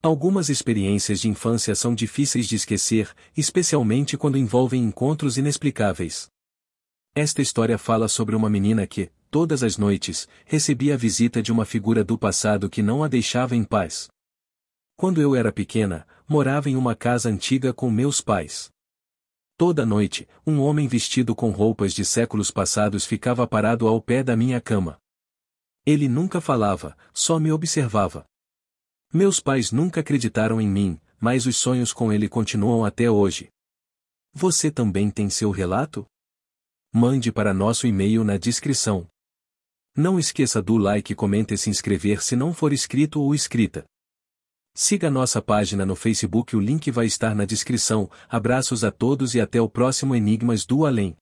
Algumas experiências de infância são difíceis de esquecer, especialmente quando envolvem encontros inexplicáveis. Esta história fala sobre uma menina que, todas as noites, recebia a visita de uma figura do passado que não a deixava em paz. Quando eu era pequena, morava em uma casa antiga com meus pais. Toda noite, um homem vestido com roupas de séculos passados ficava parado ao pé da minha cama. Ele nunca falava, só me observava. Meus pais nunca acreditaram em mim, mas os sonhos com ele continuam até hoje. Você também tem seu relato? Mande para nosso e-mail na descrição. Não esqueça do like, comente e se inscrever se não for inscrito ou inscrita. Siga nossa página no Facebook, o link vai estar na descrição. Abraços a todos e até o próximo Enigmas do Além.